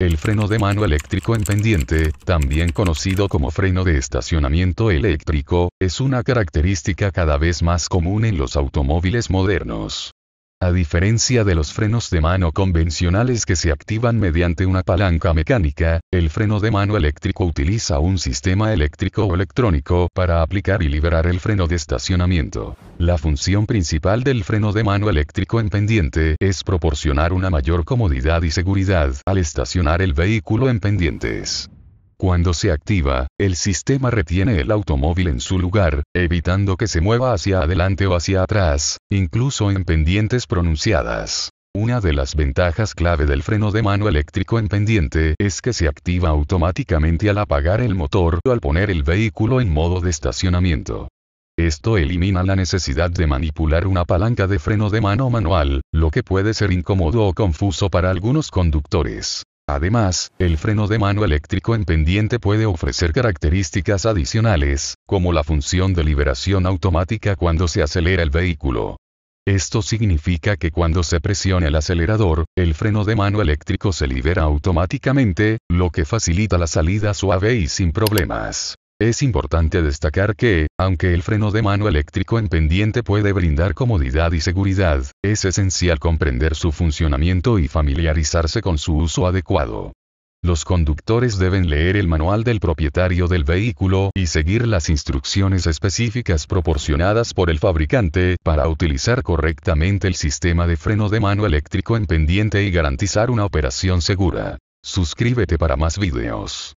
El freno de mano eléctrico en pendiente, también conocido como freno de estacionamiento eléctrico, es una característica cada vez más común en los automóviles modernos a diferencia de los frenos de mano convencionales que se activan mediante una palanca mecánica, el freno de mano eléctrico utiliza un sistema eléctrico o electrónico para aplicar y liberar el freno de estacionamiento. La función principal del freno de mano eléctrico en pendiente es proporcionar una mayor comodidad y seguridad al estacionar el vehículo en pendientes. Cuando se activa, el sistema retiene el automóvil en su lugar, evitando que se mueva hacia adelante o hacia atrás, incluso en pendientes pronunciadas. Una de las ventajas clave del freno de mano eléctrico en pendiente es que se activa automáticamente al apagar el motor o al poner el vehículo en modo de estacionamiento. Esto elimina la necesidad de manipular una palanca de freno de mano manual, lo que puede ser incómodo o confuso para algunos conductores. Además, el freno de mano eléctrico en pendiente puede ofrecer características adicionales, como la función de liberación automática cuando se acelera el vehículo. Esto significa que cuando se presiona el acelerador, el freno de mano eléctrico se libera automáticamente, lo que facilita la salida suave y sin problemas. Es importante destacar que, aunque el freno de mano eléctrico en pendiente puede brindar comodidad y seguridad, es esencial comprender su funcionamiento y familiarizarse con su uso adecuado. Los conductores deben leer el manual del propietario del vehículo y seguir las instrucciones específicas proporcionadas por el fabricante para utilizar correctamente el sistema de freno de mano eléctrico en pendiente y garantizar una operación segura. Suscríbete para más videos.